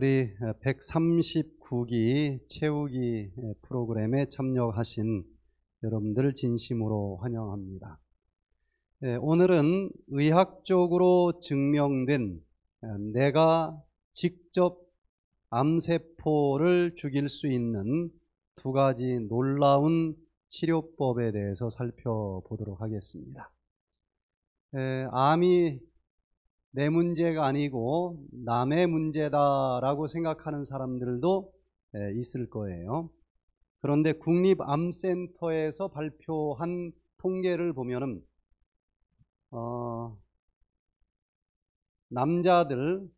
우리 139기 어, 채우기 프로그램에 참여하신 여러분들 진심으로 환영합니다. 오늘은 의학적으로 증명된 어, 내가 직접 암세포를 죽일 수 있는 두 가지 놀라운 치료법에 대해서 살펴보도록 하겠습니다. 암이 내 문제가 아니고 남의 문제다라고 생각하는 사람들도 예, 있을 거예요. 그런데 국립암센터에서 발표한 통계를 보면 어, 남자들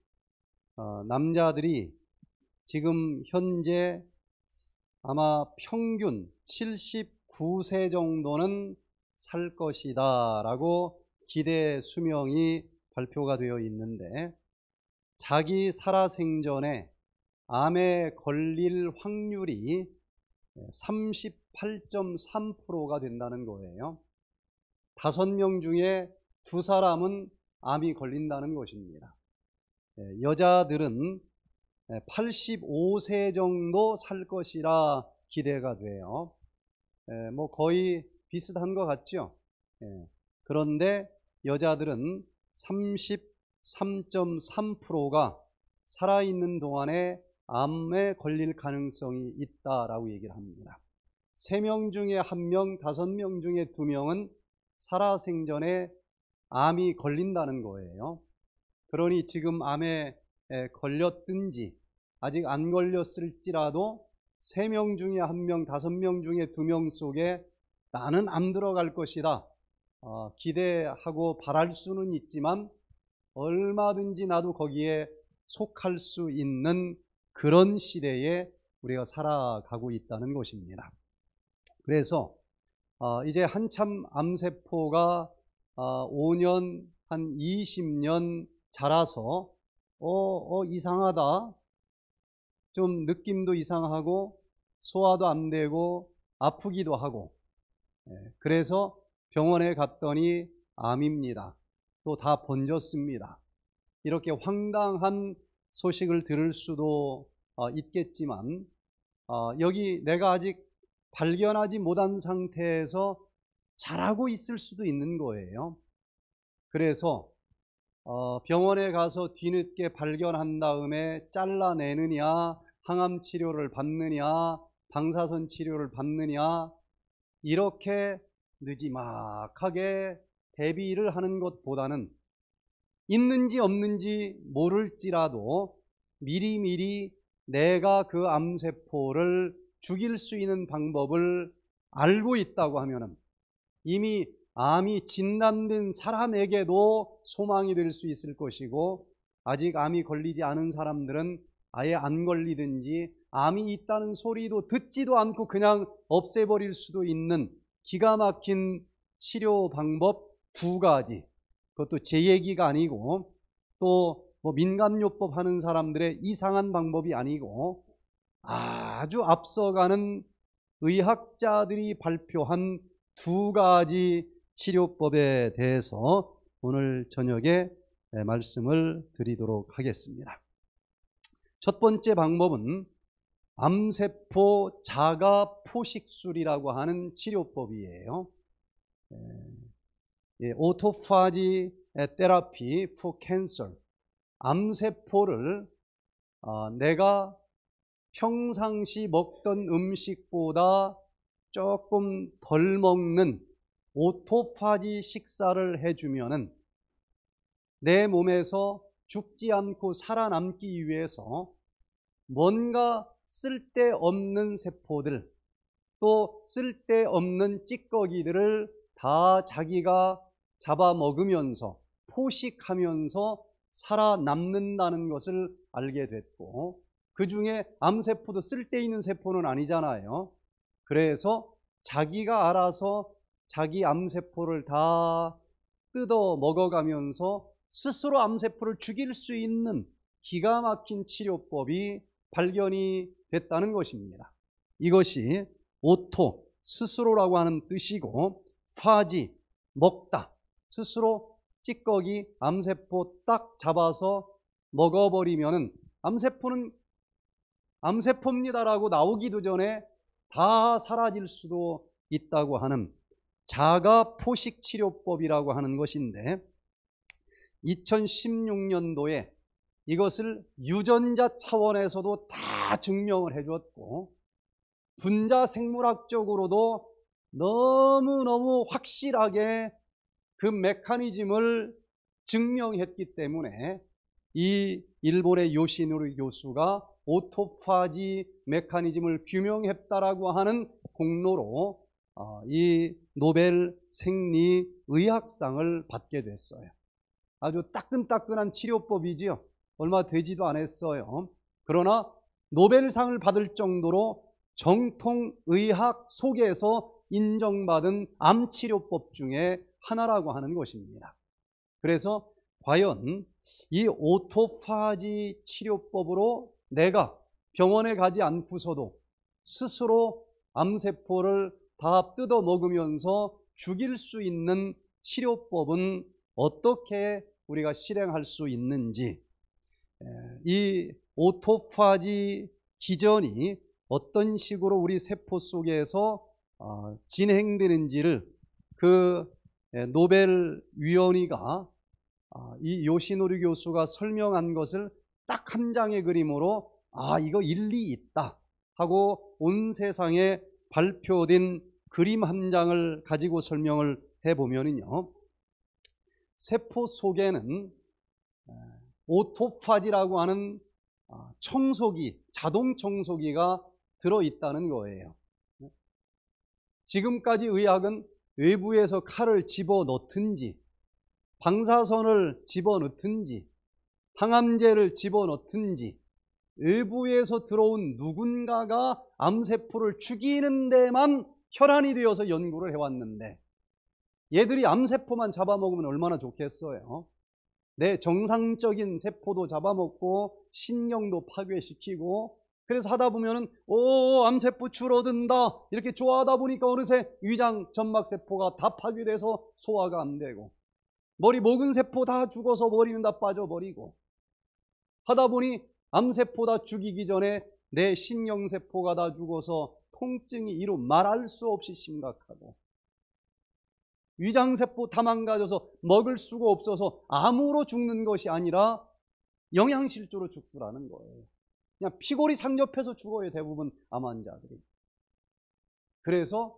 어, 남자들이 지금 현재 아마 평균 79세 정도는 살 것이다라고 기대 수명이 발표가 되어 있는데 자기 살아생전에 암에 걸릴 확률이 38.3%가 된다는 거예요. 다섯 명 중에 두 사람은 암이 걸린다는 것입니다. 예, 여자들은 85세 정도 살 것이라 기대가 돼요. 예, 뭐 거의 비슷한 것 같죠? 예, 그런데 여자들은 33.3%가 살아있는 동안에 암에 걸릴 가능성이 있다라고 얘기를 합니다. 3명 중에 1명, 5명 중에 2명은 살아생전에 암이 걸린다는 거예요. 그러니 지금 암에 걸렸든지 아직 안 걸렸을지라도 3명 중에 1명, 5명 중에 2명 속에 나는 암 들어갈 것이다. 어, 기대하고 바랄 수는 있지만 얼마든지 나도 거기에 속할 수 있는 그런 시대에 우리가 살아가고 있다는 것입니다. 그래서 어, 이제 한참 암세포가 어, 5년 한 20년 자라서 어, 어 이상하다 좀 느낌도 이상하고 소화도 안 되고 아프기도 하고 예, 그래서 병원에 갔더니 암입니다. 또 다 번졌습니다. 이렇게 황당한 소식을 들을 수도 어, 있겠지만 어, 여기 내가 아직 발견하지 못한 상태에서 잘하고 있을 수도 있는 거예요. 그래서 어, 병원에 가서 뒤늦게 발견한 다음에 잘라내느냐, 항암 치료를 받느냐, 방사선 치료를 받느냐, 이렇게 느지막하게 대비를 하는 것보다는 있는지 없는지 모를지라도 미리미리 내가 그 암세포를 죽일 수 있는 방법을 알고 있다고 하면 이미 암이 진단된 사람에게도 소망이 될 수 있을 것이고 아직 암이 걸리지 않은 사람들은 아예 안 걸리든지 암이 있다는 소리도 듣지도 않고 그냥 없애버릴 수도 있는 기가 막힌 치료 방법 두 가지. 그것도 제 얘기가 아니고 또뭐민간요법 하는 사람들의 이상한 방법이 아니고 아주 앞서가는 의학자들이 발표한 두 가지 치료법에 대해서 오늘 저녁에 네, 말씀을 드리도록 하겠습니다. 첫 번째 방법은 암세포 자가 포식술이라고 하는 치료법이에요. 예, 예, 오토파지 예, 테라피 f 캔슬 암세포를 어, 내가 평상시 먹던 음식보다 조금 덜 먹는 오토파지 식사를 해주면은 내 몸에서 죽지 않고 살아남기 위해서 뭔가 쓸데없는 세포들 또 쓸데없는 찌꺼기들을 다 자기가 잡아먹으면서 포식하면서 살아남는다는 것을 알게 됐고 그 중에 암세포도 쓸데있는 세포는 아니잖아요. 그래서 자기가 알아서 자기 암세포를 다 뜯어 먹어가면서 스스로 암세포를 죽일 수 있는 기가 막힌 치료법이 발견이 됐다는 것입니다. 이것이 오토 스스로라고 하는 뜻이고 파지 먹다 스스로 찌꺼기 암세포 딱 잡아서 먹어버리면 암세포는 암세포입니다라고 나오기도 전에 다 사라질 수도 있다고 하는 자가 포식 치료법이라고 하는 것인데 2016년도에 이것을 유전자 차원에서도 다 증명을 해주었고 분자 생물학적으로도 너무너무 확실하게 그 메커니즘을 증명했기 때문에 이 일본의 요시노리 교수가 오토파지 메커니즘을 규명했다라고 하는 공로로 어, 이 노벨 생리의학상을 받게 됐어요. 아주 따끈따끈한 치료법이지요. 얼마 되지도 않았어요. 그러나 노벨상을 받을 정도로 정통의학 속에서 인정받은 암치료법 중에 하나라고 하는 것입니다. 그래서 과연 이 오토파지 치료법으로 내가 병원에 가지 않고서도 스스로 암세포를 다 뜯어 먹으면서 죽일 수 있는 치료법은 어떻게 우리가 실행할 수 있는지 예, 이 오토파지 기전이 어떤 식으로 우리 세포 속에서 어, 진행되는지를 그 예, 노벨 위원회가 아, 이 요시노리 교수가 설명한 것을 딱 한 장의 그림으로 아 이거 일리 있다 하고 온 세상에 발표된 그림 한 장을 가지고 설명을 해보면요 세포 속에는 예, 오토파지라고 하는 아, 청소기, 자동 청소기가 들어있다는 거예요. 지금까지 의학은 외부에서 칼을 집어 넣든지, 방사선을 집어 넣든지, 항암제를 집어 넣든지, 외부에서 들어온 누군가가 암세포를 죽이는 데만 혈안이 되어서 연구를 해왔는데, 얘들이 암세포만 잡아먹으면 얼마나 좋겠어요. 내 정상적인 세포도 잡아먹고 신경도 파괴시키고 그래서 하다 보면은 오 암세포 줄어든다 이렇게 좋아하다 보니까 어느새 위장 점막세포가 다 파괴돼서 소화가 안 되고 머리 목은 세포 다 죽어서 머리는 다 빠져버리고 하다 보니 암세포 다 죽이기 전에 내 신경세포가 다 죽어서 통증이 이루 말할 수 없이 심각하고 위장세포 다 망가져서 먹을 수가 없어서 암으로 죽는 것이 아니라 영양실조로 죽더라는 거예요. 그냥 피골이 상접해서 죽어요. 대부분 암 환자들이. 그래서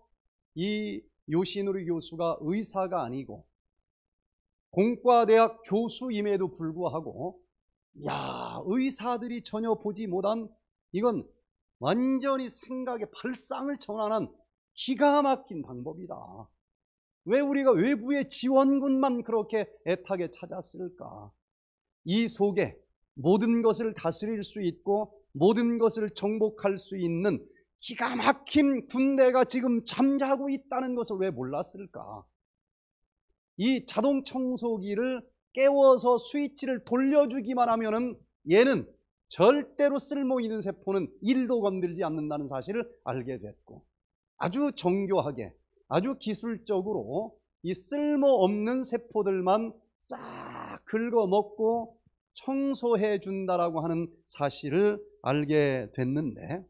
이 요시누리 교수가 의사가 아니고 공과대학 교수임에도 불구하고 야 의사들이 전혀 보지 못한 이건 완전히 생각의 발상을 전환한 기가 막힌 방법이다. 왜 우리가 외부의 지원군만 그렇게 애타게 찾았을까? 이 속에 모든 것을 다스릴 수 있고 모든 것을 정복할 수 있는 기가 막힌 군대가 지금 잠자고 있다는 것을 왜 몰랐을까? 이 자동 청소기를 깨워서 스위치를 돌려주기만 하면은 얘는 절대로 쓸모 있는 세포는 일도 건들지 않는다는 사실을 알게 됐고 아주 정교하게 아주 기술적으로 이 쓸모없는 세포들만 싹 긁어먹고 청소해 준다라고 하는 사실을 알게 됐는데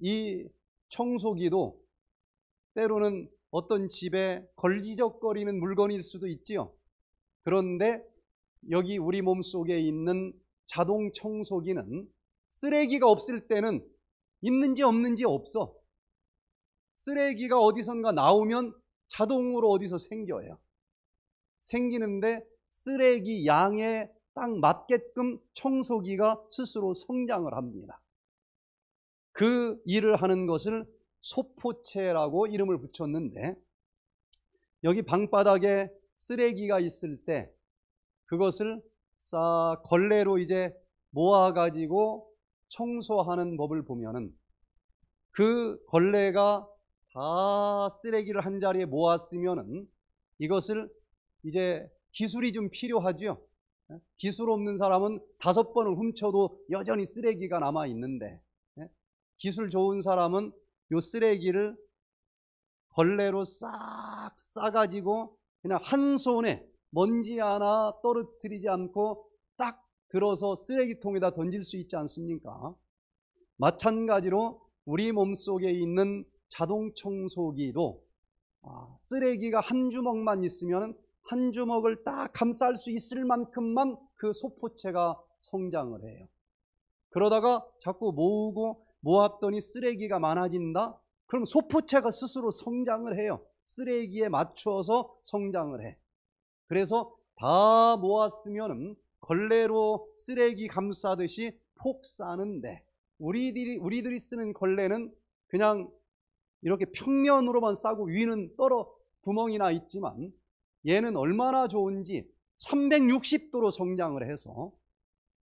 이 청소기도 때로는 어떤 집에 걸리적거리는 물건일 수도 있지요. 그런데 여기 우리 몸 속에 있는 자동 청소기는 쓰레기가 없을 때는 있는지 없는지 없어. 쓰레기가 어디선가 나오면 자동으로 어디서 생겨요. 생기는데 쓰레기 양에 딱 맞게끔 청소기가 스스로 성장을 합니다. 그 일을 하는 것을 소포체라고 이름을 붙였는데 여기 방바닥에 쓰레기가 있을 때 그것을 싹 걸레로 이제 모아가지고 청소하는 법을 보면은 그 걸레가 다 아, 쓰레기를 한 자리에 모았으면은 이것을 이제 기술이 좀 필요하죠. 예? 기술 없는 사람은 다섯 번을 훔쳐도 여전히 쓰레기가 남아 있는데 예? 기술 좋은 사람은 요 쓰레기를 걸레로 싹 싸가지고 그냥 한 손에 먼지 하나 떨어뜨리지 않고 딱 들어서 쓰레기통에다 던질 수 있지 않습니까? 마찬가지로 우리 몸속에 있는 자동 청소기도 아, 쓰레기가 한 주먹만 있으면 한 주먹을 딱 감쌀 수 있을 만큼만 그 소포체가 성장을 해요. 그러다가 자꾸 모으고 모았더니 쓰레기가 많아진다? 그럼 소포체가 스스로 성장을 해요. 쓰레기에 맞추어서 성장을 해. 그래서 다 모았으면 걸레로 쓰레기 감싸듯이 폭 싸는데 우리들이, 우리들이 쓰는 걸레는 그냥 이렇게 평면으로만 싸고 위는 떨어 구멍이나 있지만 얘는 얼마나 좋은지 360도로 성장을 해서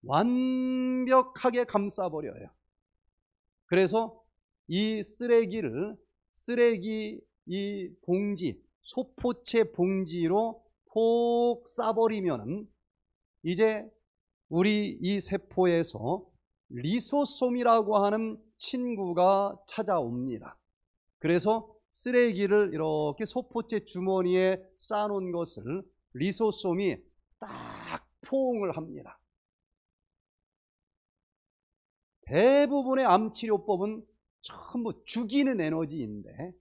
완벽하게 감싸버려요. 그래서 이 쓰레기를 쓰레기 이 봉지, 소포체 봉지로 폭 싸버리면 이제 우리 이 세포에서 리소솜이라고 하는 친구가 찾아옵니다. 그래서 쓰레기를 이렇게 소포째 주머니에 싸놓은 것을 리소솜이 딱 포옹을 합니다. 대부분의 암치료법은 전부 죽이는 에너지인데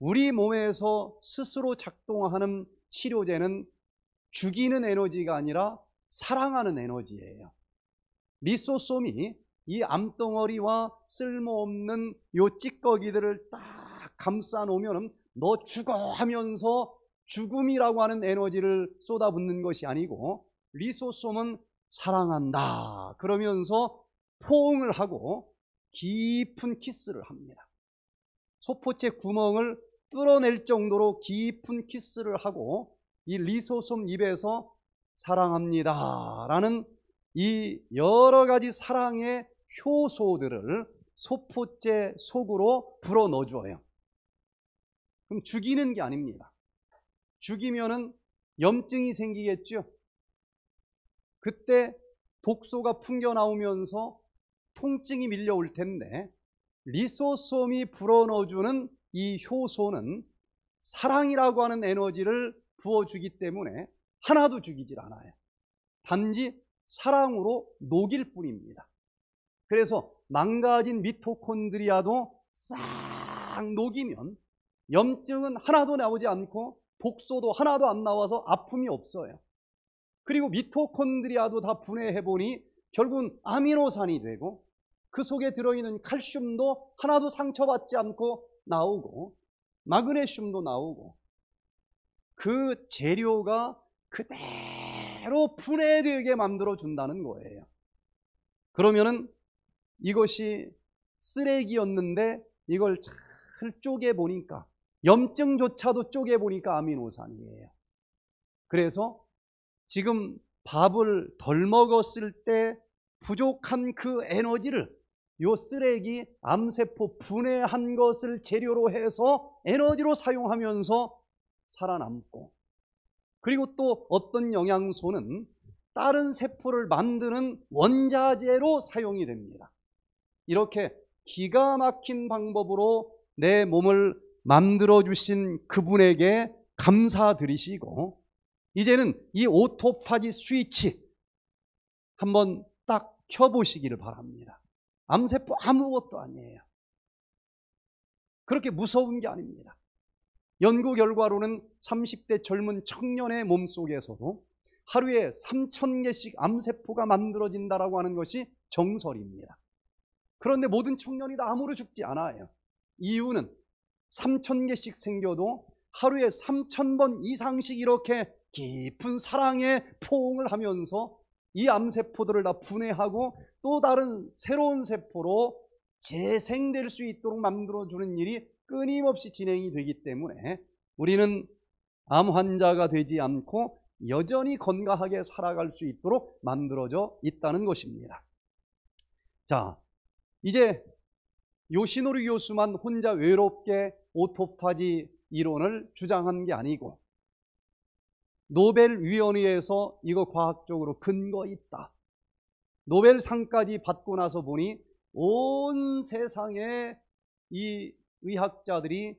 우리 몸에서 스스로 작동하는 치료제는 죽이는 에너지가 아니라 사랑하는 에너지예요. 리소솜이 이 암덩어리와 쓸모없는 요 찌꺼기들을 딱 감싸 놓으면 너 죽어 하면서 죽음이라고 하는 에너지를 쏟아붓는 것이 아니고 리소솜은 사랑한다 그러면서 포옹을 하고 깊은 키스를 합니다. 소포체 구멍을 뚫어낼 정도로 깊은 키스를 하고 이 리소솜 입에서 사랑합니다라는 이 여러 가지 사랑의 효소들을 소포제 속으로 불어 넣어줘요. 그럼 죽이는 게 아닙니다. 죽이면은 염증이 생기겠죠. 그때 독소가 풍겨 나오면서 통증이 밀려올 텐데 리소솜이 불어넣어주는 이 효소는 사랑이라고 하는 에너지를 부어주기 때문에 하나도 죽이질 않아요. 단지 사랑으로 녹일 뿐입니다. 그래서 망가진 미토콘드리아도 싹 녹이면 염증은 하나도 나오지 않고 독소도 하나도 안 나와서 아픔이 없어요. 그리고 미토콘드리아도 다 분해해 보니 결국은 아미노산이 되고 그 속에 들어있는 칼슘도 하나도 상처받지 않고 나오고 마그네슘도 나오고 그 재료가 그대로 분해되게 만들어 준다는 거예요. 그러면은 이것이 쓰레기였는데 이걸 잘 쪼개 보니까 염증조차도 쪼개 보니까 아미노산이에요. 그래서 지금 밥을 덜 먹었을 때 부족한 그 에너지를 요 쓰레기 암세포 분해한 것을 재료로 해서 에너지로 사용하면서 살아남고 그리고 또 어떤 영양소는 다른 세포를 만드는 원자재로 사용이 됩니다. 이렇게 기가 막힌 방법으로 내 몸을 만들어 주신 그분에게 감사드리시고 이제는 이 오토파지 스위치 한번 딱 켜보시기를 바랍니다. 암세포 아무것도 아니에요. 그렇게 무서운 게 아닙니다. 연구 결과로는 30대 젊은 청년의 몸속에서도 하루에 3,000개씩 암세포가 만들어진다라고 하는 것이 정설입니다. 그런데 모든 청년이 다 암으로 죽지 않아요. 이유는 3천 개씩 생겨도 하루에 3천 번 이상씩 이렇게 깊은 사랑의 포옹을 하면서 이 암세포들을 다 분해하고 또 다른 새로운 세포로 재생될 수 있도록 만들어주는 일이 끊임없이 진행이 되기 때문에 우리는 암 환자가 되지 않고 여전히 건강하게 살아갈 수 있도록 만들어져 있다는 것입니다. 자, 이제 요시노리 교수만 혼자 외롭게 오토파지 이론을 주장한 게 아니고 노벨위원회에서 이거 과학적으로 근거 있다. 노벨상까지 받고 나서 보니 온 세상에 이 의학자들이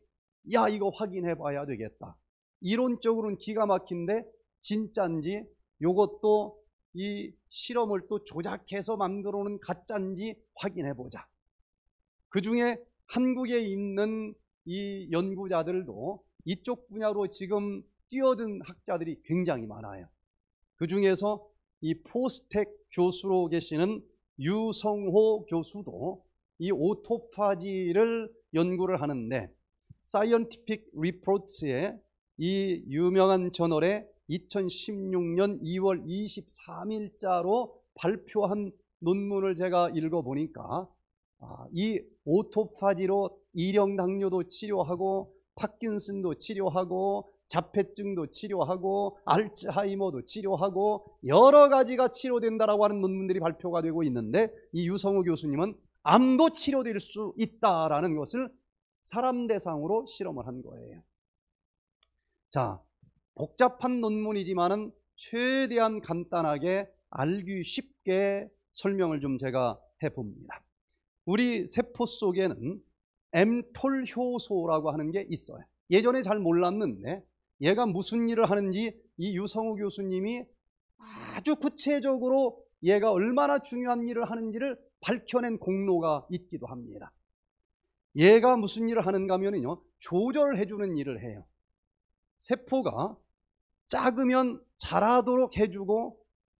야 이거 확인해 봐야 되겠다. 이론적으로는 기가 막힌데 진짠지 요것도 이 실험을 또 조작해서 만들어 놓은 가짠지 확인해 보자. 그 중에 한국에 있는 이 연구자들도 이쪽 분야로 지금 뛰어든 학자들이 굉장히 많아요. 그 중에서 이 포스텍 교수로 계시는 유성호 교수도 이 오토파지를 연구를 하는데 사이언티픽 리포츠의이 유명한 저널에 2016년 2월 23일자로 발표한 논문을 제가 읽어보니까 아, 이 오토파지로 일형당뇨도 치료하고 파킨슨도 치료하고 자폐증도 치료하고 알츠하이머도 치료하고 여러 가지가 치료된다라고 하는 논문들이 발표가 되고 있는데 이 유성우 교수님은 암도 치료될 수 있다라는 것을 사람 대상으로 실험을 한 거예요. 자, 복잡한 논문이지만은 최대한 간단하게 알기 쉽게 설명을 좀 제가 해봅니다. 우리 세포 속에는 엠톨 효소라고 하는 게 있어요. 예전에 잘 몰랐는데 얘가 무슨 일을 하는지 이 유성우 교수님이 아주 구체적으로 얘가 얼마나 중요한 일을 하는지를 밝혀낸 공로가 있기도 합니다. 얘가 무슨 일을 하는가 하면요. 조절해주는 일을 해요. 세포가 작으면 자라도록 해주고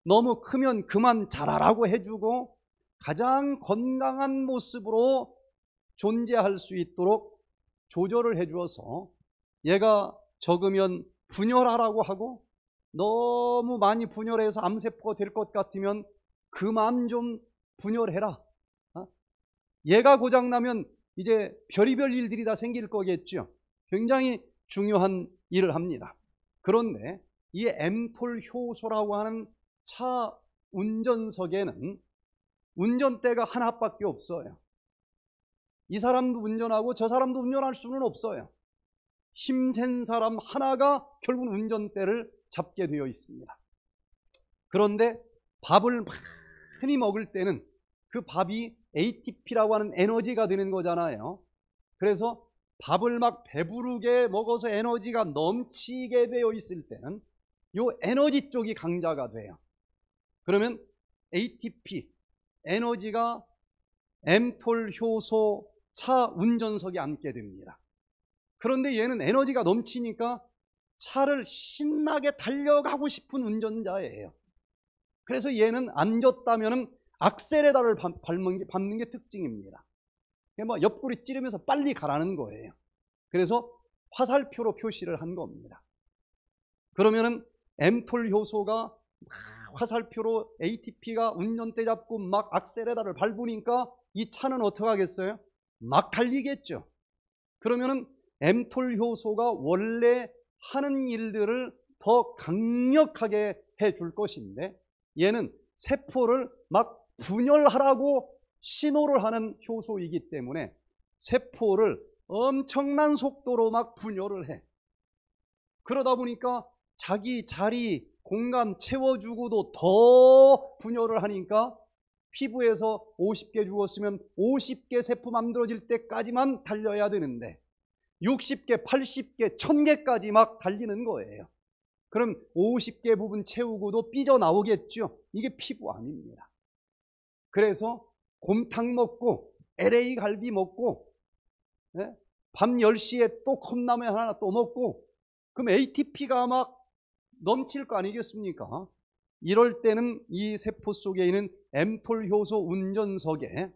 너무 크면 그만 자라라고 해주고 가장 건강한 모습으로 존재할 수 있도록 조절을 해주어서 얘가 적으면 분열하라고 하고 너무 많이 분열해서 암세포가 될 것 같으면 그만 좀 분열해라. 어? 얘가 고장나면 이제 별의별 일들이 다 생길 거겠죠. 굉장히 중요한 일을 합니다. 그런데 이 엠톨 효소라고 하는 차 운전석에는 운전대가 하나밖에 없어요. 이 사람도 운전하고 저 사람도 운전할 수는 없어요. 힘센 사람 하나가 결국 운전대를 잡게 되어 있습니다. 그런데 밥을 많이 먹을 때는 그 밥이 ATP라고 하는 에너지가 되는 거잖아요. 그래서 밥을 막 배부르게 먹어서 에너지가 넘치게 되어 있을 때는 요 에너지 쪽이 강자가 돼요. 그러면 ATP, 에너지가 엠톨 효소 차 운전석에 앉게 됩니다. 그런데 얘는 에너지가 넘치니까 차를 신나게 달려가고 싶은 운전자예요. 그래서 얘는 앉았다면 악셀에다를 밟는 게 특징입니다. 뭐 옆구리 찌르면서 빨리 가라는 거예요. 그래서 화살표로 표시를 한 겁니다. 그러면은 엠톨 효소가 화살표로 ATP가 운전대 잡고 막 악셀에다를 밟으니까 이 차는 어떻게 하겠어요? 막 달리겠죠. 그러면은 엠톨 효소가 원래 하는 일들을 더 강력하게 해 줄 것인데 얘는 세포를 막 분열하라고 신호를 하는 효소이기 때문에 세포를 엄청난 속도로 막 분열을 해. 그러다 보니까 자기 자리 공간 채워주고도 더 분열을 하니까 피부에서 50개 죽었으면 50개 세포 만들어질 때까지만 달려야 되는데 60개, 80개, 1000개까지 막 달리는 거예요. 그럼 50개 부분 채우고도 삐져나오겠죠. 이게 피부 암입니다. 그래서 곰탕 먹고 LA 갈비 먹고 예? 밤 10시에 또 컵라면 하나 또 먹고 그럼 ATP가 막 넘칠 거 아니겠습니까? 이럴 때는 이 세포 속에 있는 엠톨 효소 운전석에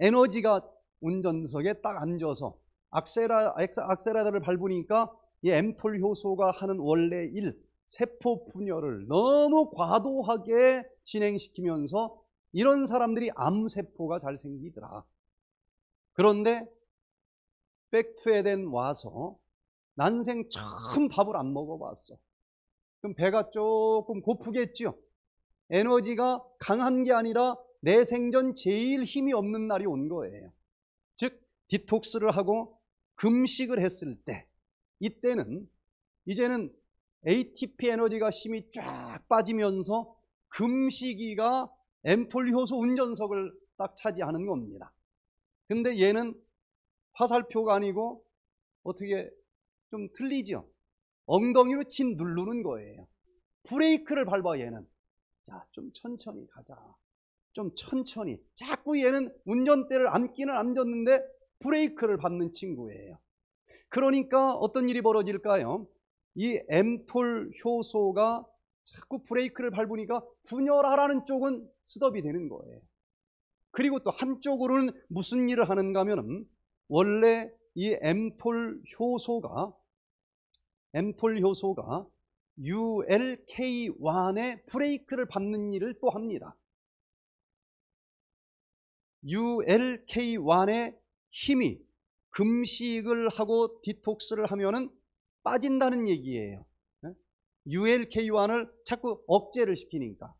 에너지가 운전석에 딱 앉아서 악세라, 악세라더를 밟으니까 이 엠톨 효소가 하는 원래 일, 세포 분열을 너무 과도하게 진행시키면서 이런 사람들이 암세포가 잘 생기더라. 그런데 백투에덴 와서 난생 처음 밥을 안 먹어봤어. 그럼 배가 조금 고프겠죠. 에너지가 강한 게 아니라 내 생전 제일 힘이 없는 날이 온 거예요. 즉 디톡스를 하고 금식을 했을 때 이때는 이제는 ATP 에너지가 힘이 쫙 빠지면서 금식이가 엠톨 효소 운전석을 딱 차지하는 겁니다. 근데 얘는 화살표가 아니고 어떻게 좀 틀리죠. 엉덩이로 짚 누르는 거예요. 브레이크를 밟아 얘는. 자, 좀 천천히 가자. 좀 천천히. 자꾸 얘는 운전대를 안기는 안졌는데 브레이크를 밟는 친구예요. 그러니까 어떤 일이 벌어질까요? 이 엠톨 효소가 자꾸 브레이크를 밟으니까 분열하라는 쪽은 스톱이 되는 거예요. 그리고 또 한쪽으로는 무슨 일을 하는가 하면 은 원래 이 엠톨 효소가 엠톨 효소가 ULK1의 브레이크를 받는 일을 또 합니다. ULK1의 힘이 금식을 하고 디톡스를 하면은 빠진다는 얘기예요. ULK1을 예? 자꾸 억제를 시키니까.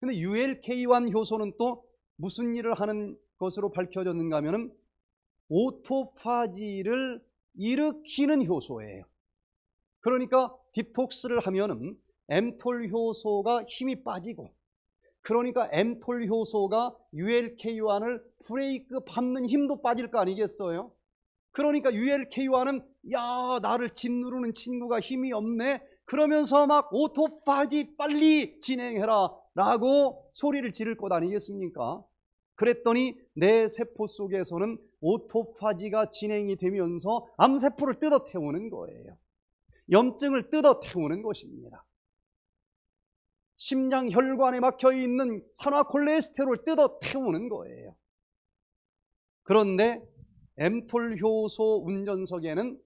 근데 ULK1 효소는 또 무슨 일을 하는 것으로 밝혀졌는가 하면은 오토파지를 일으키는 효소예요. 그러니까 디톡스를 하면은 엠톨 효소가 힘이 빠지고 그러니까 엠톨 효소가 ULK1을 브레이크 받는 힘도 빠질 거 아니겠어요? 그러니까 ULK1은 야 나를 짓누르는 친구가 힘이 없네 그러면서 막 오토파디 빨리 진행해라 라고 소리를 지를 것 아니겠습니까? 그랬더니 내 세포 속에서는 오토파지가 진행이 되면서 암세포를 뜯어 태우는 거예요. 염증을 뜯어 태우는 것입니다. 심장 혈관에 막혀 있는 산화 콜레스테롤 을 뜯어 태우는 거예요. 그런데 엠톨 효소 운전석에는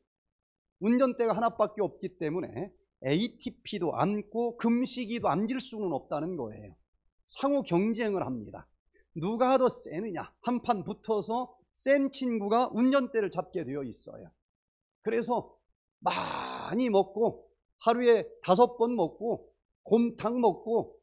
운전대가 하나밖에 없기 때문에 ATP도 안고 금식이도 안질 수는 없다는 거예요. 상호 경쟁을 합니다. 누가 더 세느냐 한판 붙어서 센 친구가 운전대를 잡게 되어 있어요. 그래서 막 많이 먹고 하루에 다섯 번 먹고 곰탕 먹고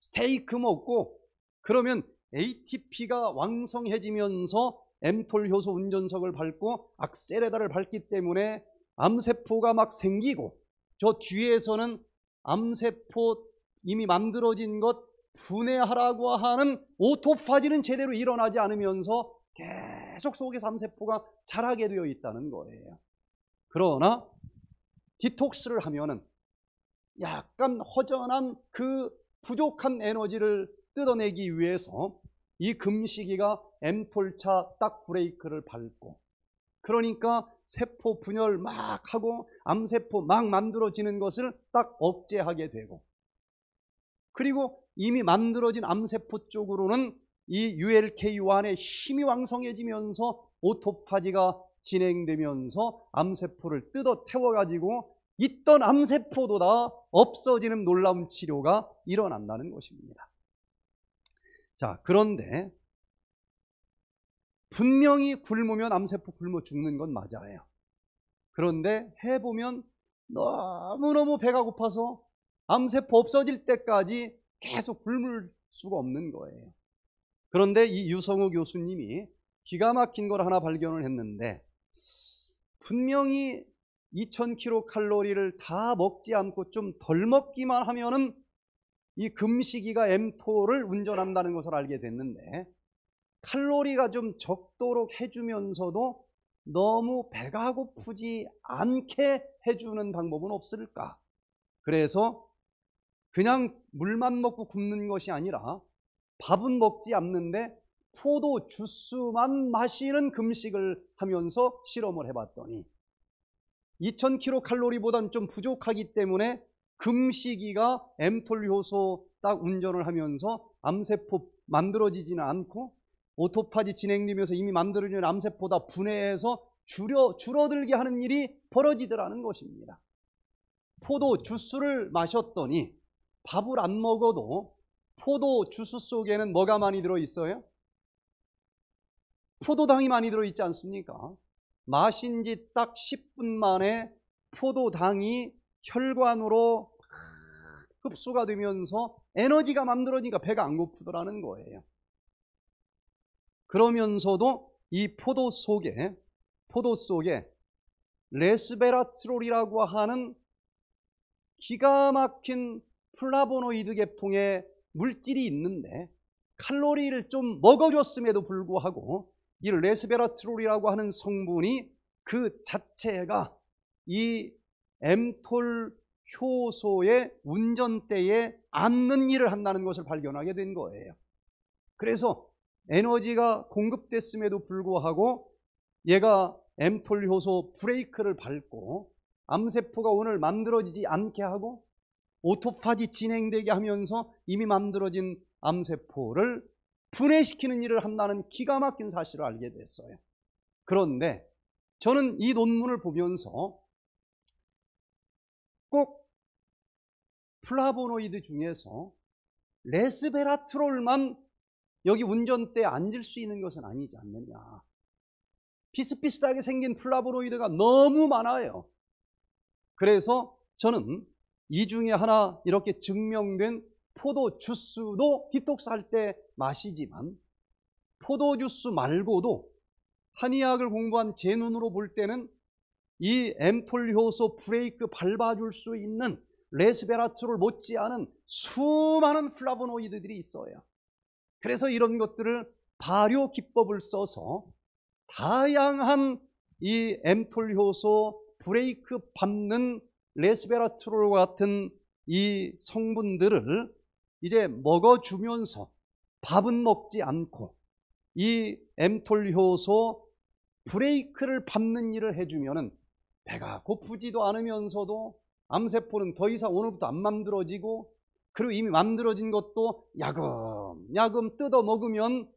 스테이크 먹고 그러면 ATP가 왕성해지면서 엠톨 효소 운전석을 밟고 악셀레다를 밟기 때문에 암세포가 막 생기고 저 뒤에서는 암세포 이미 만들어진 것 분해하라고 하는 오토파지는 제대로 일어나지 않으면서 계속 속에 암세포가 자라게 되어 있다는 거예요. 그러나 디톡스를 하면은 약간 허전한 그 부족한 에너지를 뜯어내기 위해서 이 금시기가 엠톨차 딱 브레이크를 밟고 그러니까 세포 분열 막 하고 암세포 막 만들어지는 것을 딱 억제하게 되고 그리고 이미 만들어진 암세포 쪽으로는 이 ULK1의 힘이 왕성해지면서 오토파지가 진행되면서 암세포를 뜯어 태워가지고 있던 암세포도 다 없어지는 놀라운 치료가 일어난다는 것입니다. 자, 그런데 분명히 굶으면 암세포 굶어 죽는 건 맞아요. 그런데 해보면 너무너무 배가 고파서 암세포 없어질 때까지 계속 굶을 수가 없는 거예요. 그런데 이 유성우 교수님이 기가 막힌 걸 하나 발견을 했는데 분명히 2000kcal 를다 먹지 않고 좀 덜 먹기만 하면은 이 금식이가 M4를 운전한다는 것을 알게 됐는데 칼로리가 좀 적도록 해주면서도 너무 배가 고프지 않게 해주는 방법은 없을까? 그래서 그냥 물만 먹고 굶는 것이 아니라 밥은 먹지 않는데 포도 주스만 마시는 금식을 하면서 실험을 해봤더니 2 0 0 0 k c a l 보단좀 부족하기 때문에 금식이가 엠톨 효소 딱 운전을 하면서 암세포 만들어지지는 않고 오토파지 진행되면서 이미 만들어진 암세포다 분해해서 줄여, 줄어들게 하는 일이 벌어지더라는 것입니다. 포도 주스를 마셨더니 밥을 안 먹어도 포도 주스 속에는 뭐가 많이 들어있어요? 포도당이 많이 들어있지 않습니까? 마신 지 딱 10분 만에 포도당이 혈관으로 흡수가 되면서 에너지가 만들어지니까 배가 안 고프더라는 거예요. 그러면서도 이 포도 속에 포도 속에 레스베라트롤이라고 하는 기가 막힌 플라보노이드 계통의 물질이 있는데 칼로리를 좀 먹어줬음에도 불구하고 이 레스베라트롤이라고 하는 성분이 그 자체가 이 엠톨 효소의 운전대에 앉는 일을 한다는 것을 발견하게 된 거예요. 그래서 에너지가 공급됐음에도 불구하고 얘가 엠톨 효소 브레이크를 밟고 암세포가 오늘 만들어지지 않게 하고 오토파지 진행되게 하면서 이미 만들어진 암세포를 분해시키는 일을 한다는 기가 막힌 사실을 알게 됐어요. 그런데 저는 이 논문을 보면서 꼭 플라보노이드 중에서 레스베라트롤만 여기 운전대에 앉을 수 있는 것은 아니지 않느냐. 비슷비슷하게 생긴 플라보노이드가 너무 많아요. 그래서 저는 이 중에 하나 이렇게 증명된 포도 주스도 디톡스할 때 마시지만 포도 주스 말고도 한의학을 공부한 제 눈으로 볼 때는 이 엠톨 효소 브레이크 밟아줄 수 있는 레스베라트롤 못지않은 수많은 플라보노이드들이 있어요. 그래서 이런 것들을 발효 기법을 써서 다양한 이 엠톨 효소 브레이크 밟는 레스베라트롤 같은 이 성분들을 이제 먹어주면서 밥은 먹지 않고 이 엠톨 효소 브레이크를 밟는 일을 해주면은 배가 고프지도 않으면서도 암세포는 더 이상 오늘부터 안 만들어지고 그리고 이미 만들어진 것도 야금야금 뜯어 먹으면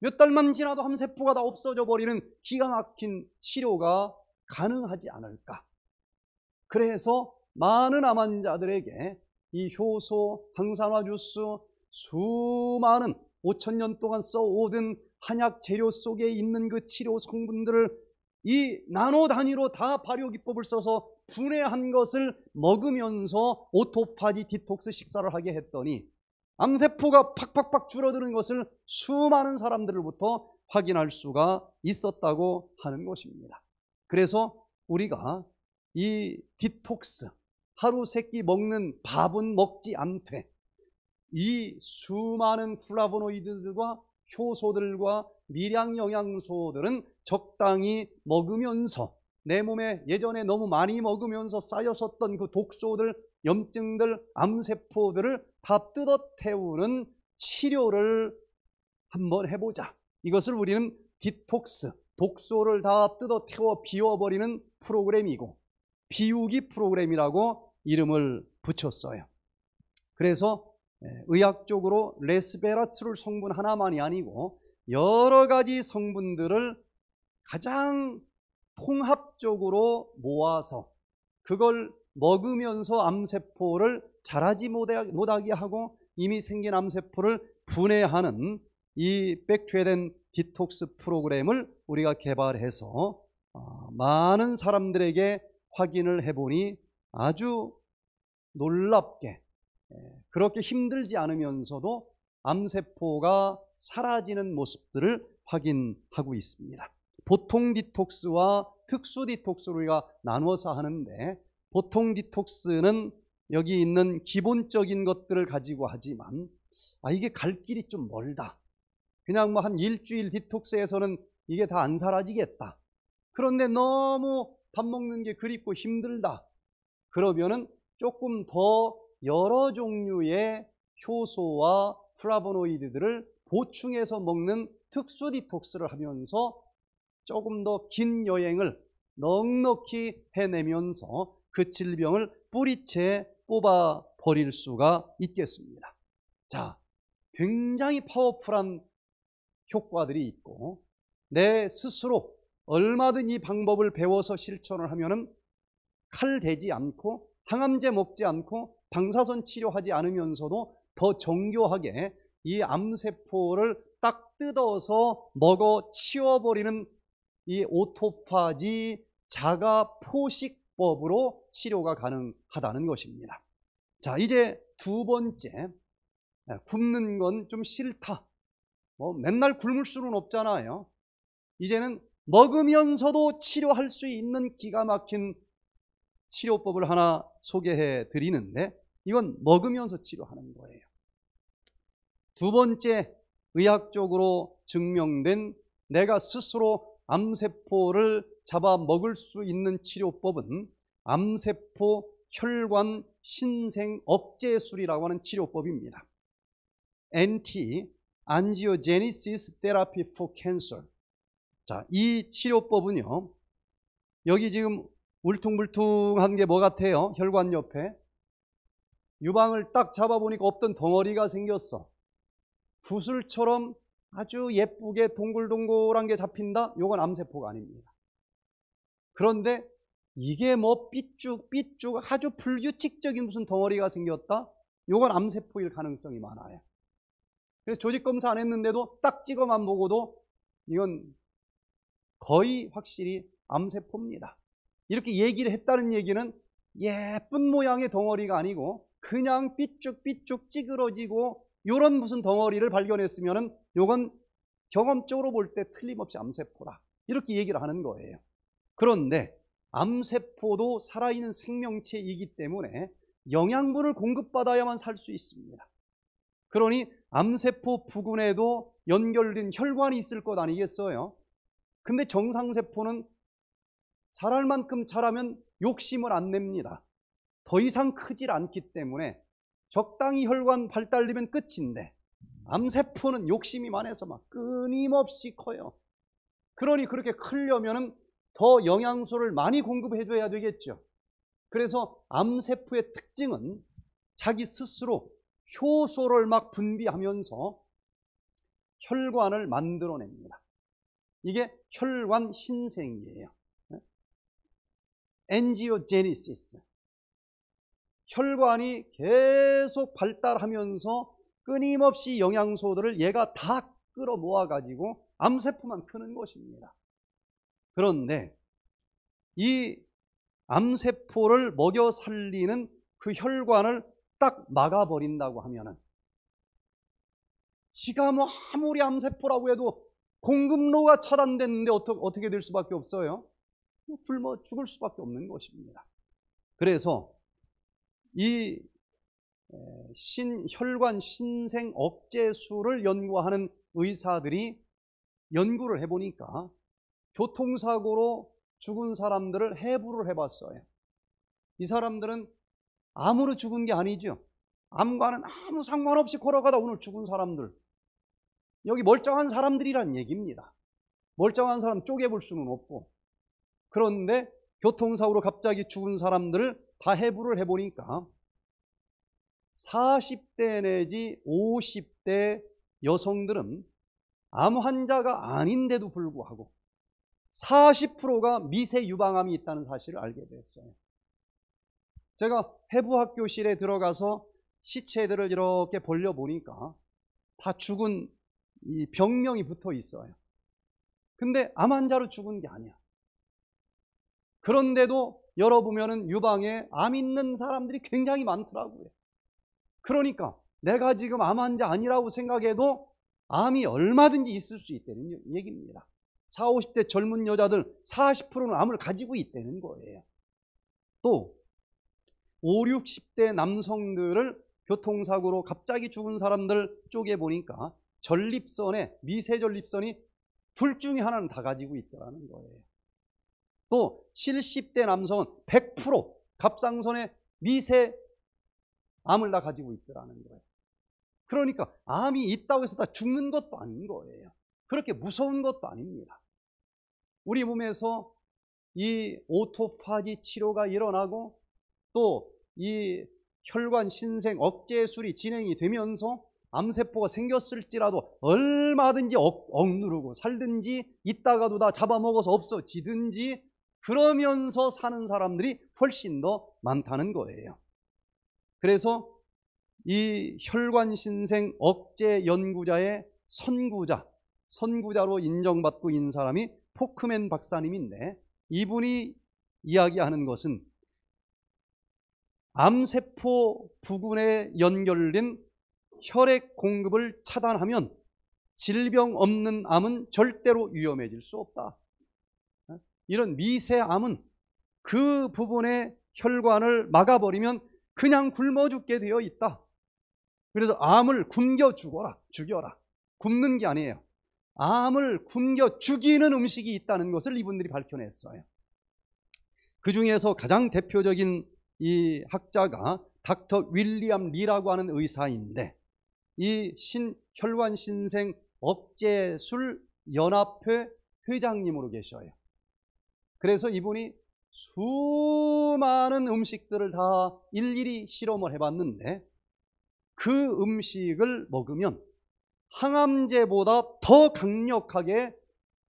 몇 달만 지나도 암세포가 다 없어져 버리는 기가 막힌 치료가 가능하지 않을까. 그래서 많은 암환자들에게 이 효소, 항산화주스, 수많은 5천년 동안 써오던 한약 재료 속에 있는 그 치료 성분들을 이 나노 단위로 다 발효 기법을 써서 분해한 것을 먹으면서 오토파지 디톡스 식사를 하게 했더니 암세포가 팍팍팍 줄어드는 것을 수많은 사람들로부터 확인할 수가 있었다고 하는 것입니다. 그래서 우리가 이 디톡스, 하루 세끼 먹는 밥은 먹지 않되 이 수많은 플라보노이드들과 효소들과 미량 영양소들은 적당히 먹으면서 내 몸에 예전에 너무 많이 먹으면서 쌓였었던 그 독소들, 염증들, 암세포들을 다 뜯어 태우는 치료를 한번 해보자. 이것을 우리는 디톡스, 독소를 다 뜯어 태워 비워버리는 프로그램이고 비우기 프로그램이라고 이름을 붙였어요. 그래서 예, 의학적으로 레스베라트롤 성분 하나만이 아니고 여러 가지 성분들을 가장 통합적으로 모아서 그걸 먹으면서 암세포를 자라지 못하게 하고 이미 생긴 암세포를 분해하는 이백퇴된 디톡스 프로그램을 우리가 개발해서 어, 많은 사람들에게 확인을 해보니 아주 놀랍게 예, 그렇게 힘들지 않으면서도 암세포가 사라지는 모습들을 확인하고 있습니다. 보통 디톡스와 특수 디톡스로 우리가 나누어서 하는데 보통 디톡스는 여기 있는 기본적인 것들을 가지고 하지만 아 이게 갈 길이 좀 멀다. 그냥 뭐 한 일주일 디톡스에서는 이게 다 안 사라지겠다. 그런데 너무 밥 먹는 게 그립고 힘들다. 그러면은 조금 더 여러 종류의 효소와 플라보노이드들을 보충해서 먹는 특수 디톡스를 하면서 조금 더 긴 여행을 넉넉히 해내면서 그 질병을 뿌리채 뽑아 버릴 수가 있겠습니다. 자, 굉장히 파워풀한 효과들이 있고 내 스스로 얼마든 지 방법을 배워서 실천을 하면칼 대지 않고 항암제 먹지 않고 방사선 치료하지 않으면서도 더 정교하게 이 암세포를 딱 뜯어서 먹어 치워버리는 이 오토파지 자가 포식법으로 치료가 가능하다는 것입니다. 자, 이제 두 번째. 네, 굶는 건 좀 싫다. 뭐 맨날 굶을 수는 없잖아요. 이제는 먹으면서도 치료할 수 있는 기가 막힌 치료법을 하나 소개해 드리는데 이건 먹으면서 치료하는 거예요. 두 번째 의학적으로 증명된 내가 스스로 암세포를 잡아 먹을 수 있는 치료법은 암세포 혈관 신생 억제술이라고 하는 치료법입니다. NT Angiogenesis Therapy for Cancer. 자, 이 치료법은요. 여기 지금 울퉁불퉁한 게 뭐 같아요? 혈관 옆에. 유방을 딱 잡아보니까 없던 덩어리가 생겼어. 구슬처럼 아주 예쁘게 동글동글한 게 잡힌다? 요건 암세포가 아닙니다. 그런데 이게 뭐 삐쭉 삐쭉 아주 불규칙적인 무슨 덩어리가 생겼다? 요건 암세포일 가능성이 많아요. 그래서 조직 검사 안 했는데도 딱 찍어만 보고도 이건 거의 확실히 암세포입니다. 이렇게 얘기를 했다는 얘기는 예쁜 모양의 덩어리가 아니고 그냥 삐쭉삐쭉 찌그러지고 이런 무슨 덩어리를 발견했으면은 요건 경험적으로 볼 때 틀림없이 암세포다. 이렇게 얘기를 하는 거예요. 그런데 암세포도 살아있는 생명체이기 때문에 영양분을 공급받아야만 살 수 있습니다. 그러니 암세포 부근에도 연결된 혈관이 있을 것 아니겠어요? 근데 정상세포는 잘할 만큼 잘하면 욕심을 안 냅니다. 더 이상 크질 않기 때문에 적당히 혈관 발달리면 끝인데 암세포는 욕심이 많아서 막 끊임없이 커요. 그러니 그렇게 크려면 더 영양소를 많이 공급해줘야 되겠죠. 그래서 암세포의 특징은 자기 스스로 효소를 막 분비하면서 혈관을 만들어냅니다. 이게 혈관 신생이에요. 엔지오제니시스 혈관이 계속 발달하면서 끊임없이 영양소들을 얘가 다 끌어모아 가지고 암세포만 크는 것입니다 그런데 이 암세포를 먹여 살리는 그 혈관을 딱 막아버린다고 하면은 지가 뭐 아무리 암세포라고 해도 공급로가 차단됐는데 어떻게, 어떻게 될 수밖에 없어요 굶어 죽을 수밖에 없는 것입니다. 그래서 이 신, 혈관 신생 억제술을 연구하는 의사들이 연구를 해보니까 교통사고로 죽은 사람들을 해부를 해봤어요. 이 사람들은 암으로 죽은 게 아니죠. 암과는 아무 상관없이 걸어가다 오늘 죽은 사람들. 여기 멀쩡한 사람들이란 얘기입니다. 멀쩡한 사람 쪼개볼 수는 없고 그런데 교통사고로 갑자기 죽은 사람들을 다 해부를 해보니까 40대 내지 50대 여성들은 암 환자가 아닌데도 불구하고 40%가 미세 유방암이 있다는 사실을 알게 됐어요. 제가 해부학교실에 들어가서 시체들을 이렇게 벌려보니까 다 죽은 이 병명이 붙어 있어요. 근데 암 환자로 죽은 게 아니야. 그런데도 열어보면 유방에 암 있는 사람들이 굉장히 많더라고요. 그러니까 내가 지금 암 환자 아니라고 생각해도 암이 얼마든지 있을 수 있다는 얘기입니다. 40, 50대 젊은 여자들 40%는 암을 가지고 있다는 거예요. 또 5, 60대 남성들을 교통사고로 갑자기 죽은 사람들 쪽에 보니까 전립선에 미세전립선이 둘 중에 하나는 다 가지고 있다는 거예요. 또 70대 남성은 100% 갑상선에 미세 암을 다 가지고 있더라는 거예요. 그러니까 암이 있다고 해서 다 죽는 것도 아닌 거예요. 그렇게 무서운 것도 아닙니다. 우리 몸에서 이 오토파지 치료가 일어나고 또 이 혈관 신생 억제술이 진행이 되면서 암세포가 생겼을지라도 얼마든지 억, 억누르고 살든지 있다가도 다 잡아먹어서 없어지든지 그러면서 사는 사람들이 훨씬 더 많다는 거예요. 그래서 이 혈관신생 억제 연구자의 선구자, 선구자로 인정받고 있는 사람이 포크맨 박사님인데 이분이 이야기하는 것은 암세포 부근에 연결된 혈액 공급을 차단하면 질병 없는 암은 절대로 위험해질 수 없다. 이런 미세암은 그 부분의 혈관을 막아버리면 그냥 굶어 죽게 되어 있다. 그래서 암을 굶겨 죽어라, 죽여라. 굶는 게 아니에요. 암을 굶겨 죽이는 음식이 있다는 것을 이분들이 밝혀냈어요. 그 중에서 가장 대표적인 이 학자가 닥터 윌리엄 리라고 하는 의사인데 이 신혈관 신생 억제술 연합회 회장님으로 계셔요. 그래서 이분이 수많은 음식들을 다 일일이 실험을 해봤는데 그 음식을 먹으면 항암제보다 더 강력하게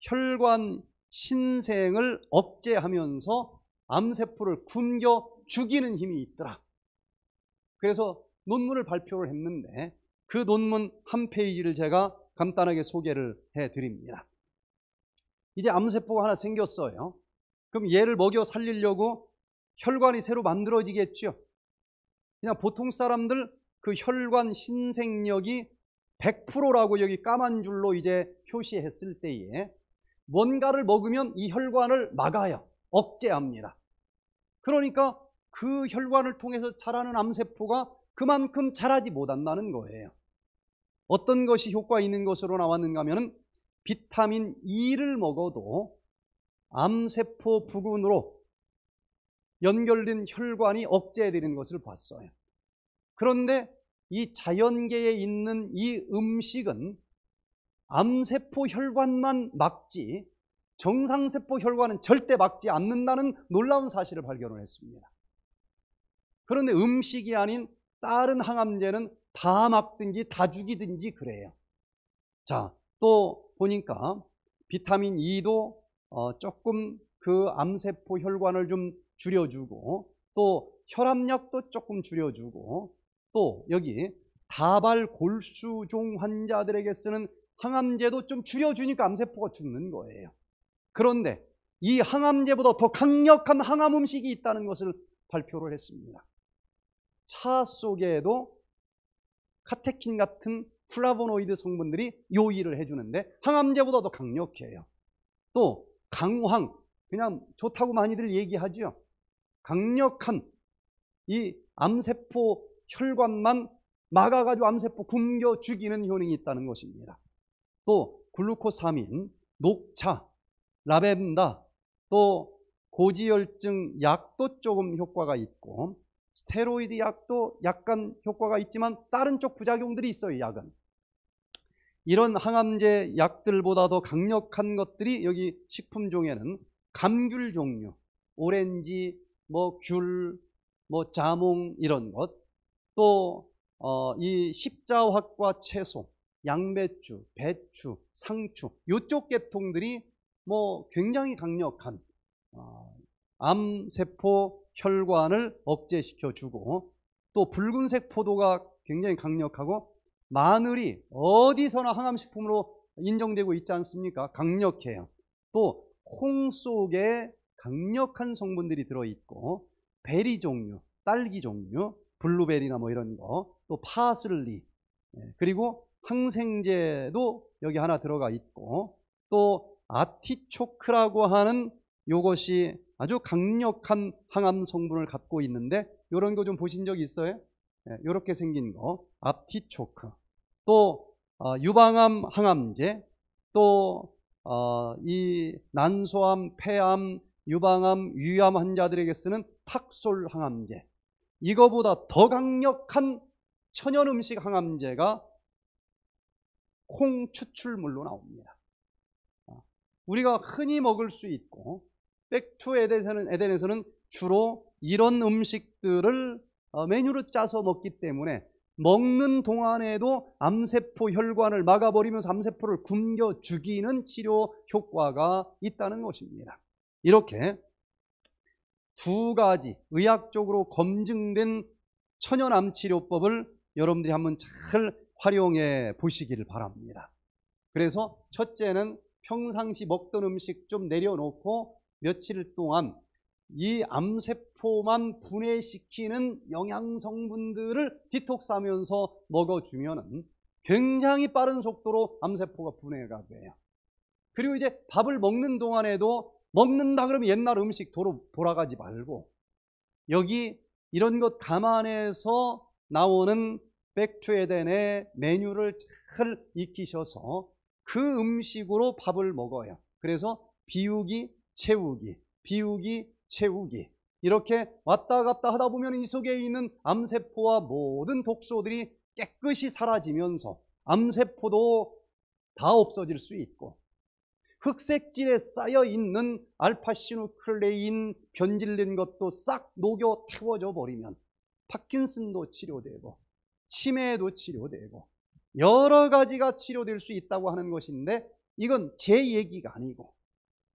혈관 신생을 억제하면서 암세포를 굶겨 죽이는 힘이 있더라. 그래서 논문을 발표를 했는데 그 논문 한 페이지를 제가 간단하게 소개를 해 드립니다. 이제 암세포가 하나 생겼어요. 그럼 얘를 먹여 살리려고 혈관이 새로 만들어지겠죠. 그냥 보통 사람들 그 혈관 신생력이 100%라고 여기 까만 줄로 이제 표시했을 때에 뭔가를 먹으면 이 혈관을 막아요. 억제합니다. 그러니까 그 혈관을 통해서 자라는 암세포가 그만큼 자라지 못한다는 거예요. 어떤 것이 효과 있는 것으로 나왔는가 하면 비타민 E를 먹어도 암세포 부근으로 연결된 혈관이 억제되는 것을 봤어요. 그런데 이 자연계에 있는 이 음식은 암세포 혈관만 막지 정상세포 혈관은 절대 막지 않는다는 놀라운 사실을 발견을 했습니다. 그런데 음식이 아닌 다른 항암제는 다 막든지 다 죽이든지 그래요. 자, 또 보니까 비타민 E도 어, 조금 그 암세포 혈관을 좀 줄여주고 또혈압력도 조금 줄여주고 또 여기 다발 골수종 환자들에게 쓰는 항암제도 좀 줄여주니까 암세포가 죽는 거예요. 그런데 이 항암제보다 더 강력한 항암 음식이 있다는 것을 발표를 했습니다. 차 속에도 카테킨 같은 플라보노이드 성분들이 요일을 해주는데 항암제보다 더 강력해요. 또 강황, 그냥 좋다고 많이들 얘기하죠 강력한 이 암세포 혈관만 막아가지고 암세포 굶겨 죽이는 효능이 있다는 것입니다. 또 글루코사민, 녹차, 라벤더, 또 고지혈증 약도 조금 효과가 있고 스테로이드 약도 약간 효과가 있지만 다른 쪽 부작용들이 있어요, 약은. 이런 항암제 약들보다 더 강력한 것들이 여기 식품종에는 감귤 종류, 오렌지, 뭐 귤, 뭐 자몽 이런 것, 또이 어, 십자화과 채소, 양배추, 배추, 상추 이쪽 계통들이 뭐 굉장히 강력한 어, 암세포 혈관을 억제시켜주고 또 붉은색 포도가 굉장히 강력하고 마늘이 어디서나 항암식품으로 인정되고 있지 않습니까? 강력해요. 또 콩 속에 강력한 성분들이 들어있고 베리 종류, 딸기 종류, 블루베리나 뭐 이런 거, 또 파슬리, 예, 그리고 항생제도 여기 하나 들어가 있고 또 아티초크라고 하는 이것이 아주 강력한 항암 성분을 갖고 있는데 이런 거 좀 보신 적 있어요? 이렇게 예, 생긴 거 앞티초크 또 어, 유방암 항암제 또이 어, 난소암 폐암 유방암 위암 환자들에게 쓰는 탁솔 항암제 이거보다 더 강력한 천연 음식 항암제가 콩 추출물로 나옵니다. 어, 우리가 흔히 먹을 수 있고 백투 에덴에 에덴에서는 주로 이런 음식들을 어, 메뉴로 짜서 먹기 때문에 먹는 동안에도 암세포 혈관을 막아버리면서 암세포를 굶겨 죽이는 치료 효과가 있다는 것입니다. 이렇게 두 가지 의학적으로 검증된 천연암 치료법을 여러분들이 한번 잘 활용해 보시기를 바랍니다. 그래서 첫째는 평상시 먹던 음식 좀 내려놓고 며칠 동안 이 암세포만 분해시키는 영양 성분들을 디톡스하면서 먹어주면은 굉장히 빠른 속도로 암세포가 분해가 돼요. 그리고 이제 밥을 먹는 동안에도 먹는다 그러면 옛날 음식 도로 돌아가지 말고 여기 이런 것 감안해서 나오는 백초에덴의 메뉴를 잘 익히셔서 그 음식으로 밥을 먹어요. 그래서 비우기, 채우기, 비우기, 채우기 이렇게 왔다 갔다 하다 보면 이 속에 있는 암세포와 모든 독소들이 깨끗이 사라지면서 암세포도 다 없어질 수 있고 흑색질에 쌓여 있는 알파시누클레인 변질된 것도 싹 녹여 태워져 버리면 파킨슨도 치료되고 치매도 치료되고 여러 가지가 치료될 수 있다고 하는 것인데 이건 제 얘기가 아니고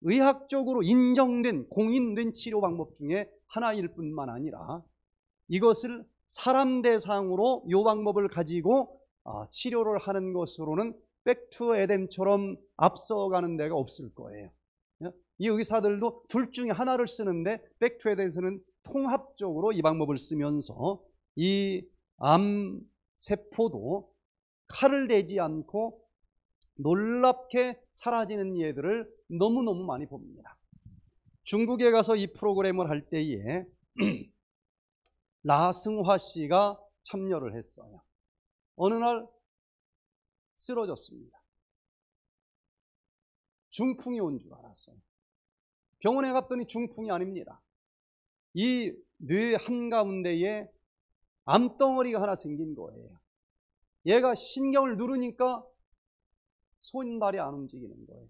의학적으로 인정된 공인된 치료 방법 중에 하나일 뿐만 아니라 이것을 사람 대상으로 요 방법을 가지고 아, 치료를 하는 것으로는 백투 에덴처럼 앞서가는 데가 없을 거예요. 예? 이 의사들도 둘 중에 하나를 쓰는데 백투 에덴에서는 통합적으로 이 방법을 쓰면서 이 암 세포도 칼을 대지 않고 놀랍게 사라지는 예들을 너무너무 많이 봅니다. 중국에 가서 이 프로그램을 할 때에 라승화 씨가 참여를 했어요. 어느 날 쓰러졌습니다. 중풍이 온 줄 알았어요. 병원에 갔더니 중풍이 아닙니다. 이 뇌 한가운데에 암덩어리가 하나 생긴 거예요. 얘가 신경을 누르니까 손발이 안 움직이는 거예요.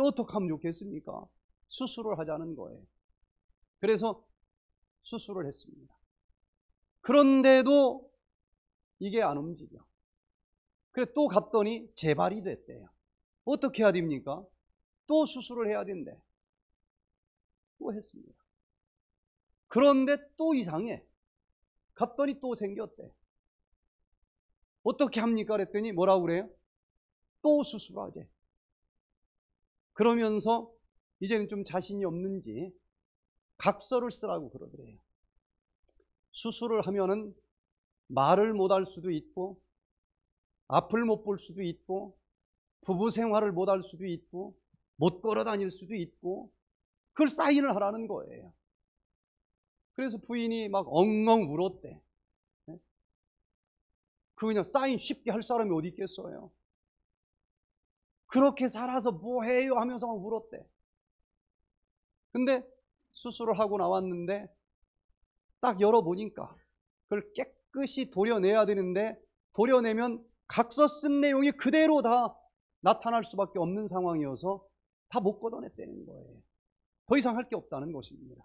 어떻게 하면 좋겠습니까? 수술을 하자는 거예요. 그래서 수술을 했습니다. 그런데도 이게 안 움직여. 그래 또 갔더니 재발이 됐대요. 어떻게 해야 됩니까? 또 수술을 해야 된대. 또 했습니다. 그런데 또 이상해. 갔더니 또 생겼대. 어떻게 합니까? 그랬더니 뭐라고 그래요? 또 수술하재. 그러면서 이제는 좀 자신이 없는지 각서를 쓰라고 그러더래요. 수술을 하면은 말을 못 할 수도 있고 앞을 못 볼 수도 있고 부부 생활을 못 할 수도 있고 못 걸어 다닐 수도 있고 그걸 사인을 하라는 거예요. 그래서 부인이 막 엉엉 울었대. 네? 그 그냥 사인 쉽게 할 사람이 어디 있겠어요. 그렇게 살아서 뭐해요 하면서 막 울었대. 근데 수술을 하고 나왔는데 딱 열어보니까 그걸 깨끗이 도려내야 되는데 도려내면 각서 쓴 내용이 그대로 다 나타날 수밖에 없는 상황이어서 다 못 걷어냈다는 거예요. 더 이상 할 게 없다는 것입니다.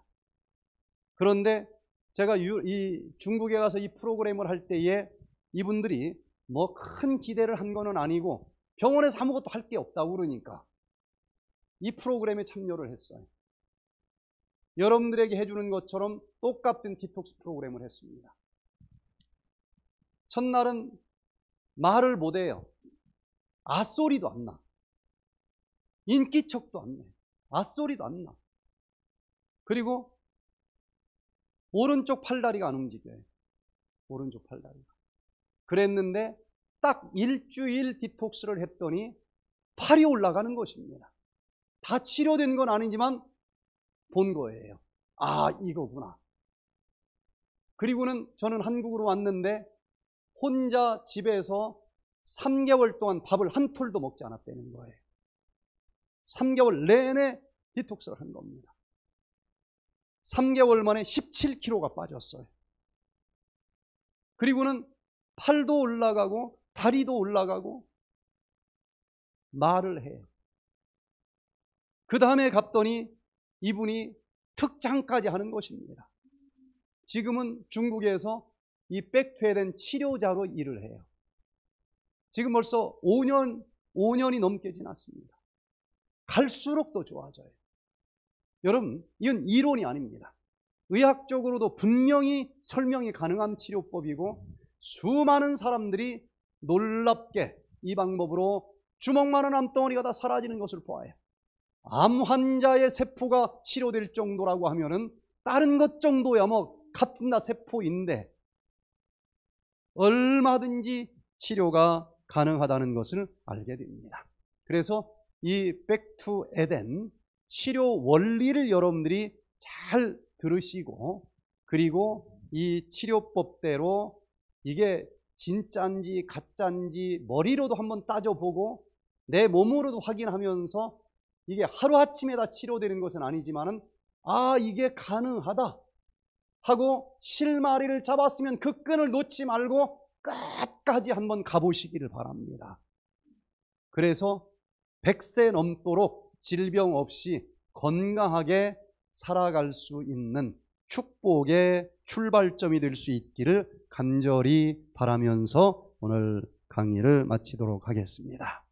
그런데 제가 이 중국에 가서 이 프로그램을 할 때에 이분들이 뭐 큰 기대를 한 거는 아니고 병원에서 아무것도 할 게 없다고 그러니까 이 프로그램에 참여를 했어요. 여러분들에게 해주는 것처럼 똑같은 디톡스 프로그램을 했습니다. 첫날은 말을 못해요. 아소리도 안 나. 인기척도 안 내. 아소리도 안 나. 그리고 오른쪽 팔다리가 안 움직여요. 오른쪽 팔다리가. 그랬는데 딱 일주일 디톡스를 했더니 팔이 올라가는 것입니다. 다 치료된 건 아니지만 본 거예요. 아, 이거구나. 그리고는 저는 한국으로 왔는데 혼자 집에서 3개월 동안 밥을 한 톨도 먹지 않았다는 거예요. 3개월 내내 디톡스를 한 겁니다. 3개월 만에 17kg가 빠졌어요. 그리고는 팔도 올라가고 다리도 올라가고 말을 해. 그 다음에 갔더니 이분이 특장까지 하는 것입니다. 지금은 중국에서 이 백퇴된 치료자로 일을 해요. 지금 벌써 5년, 5년이 넘게 지났습니다. 갈수록 더 좋아져요. 여러분, 이건 이론이 아닙니다. 의학적으로도 분명히 설명이 가능한 치료법이고 수많은 사람들이 놀랍게 이 방법으로 주먹 만한 암덩어리가 다 사라지는 것을 보아요. 암 환자의 세포가 치료될 정도라고 하면은 다른 것 정도야 뭐 같은 나 세포인데 얼마든지 치료가 가능하다는 것을 알게 됩니다. 그래서 이 백투 에덴 치료 원리를 여러분들이 잘 들으시고 그리고 이 치료법대로 이게 진짠지 가짠지 머리로도 한번 따져보고 내 몸으로도 확인하면서 이게 하루아침에 다 치료되는 것은 아니지만아 이게 가능하다 하고 실마리를 잡았으면 그 끈을 놓지 말고 끝까지 한번 가보시기를 바랍니다. 그래서 100세 넘도록 질병 없이 건강하게 살아갈 수 있는 축복의 출발점이 될 수 있기를 간절히 바라면서 오늘 강의를 마치도록 하겠습니다.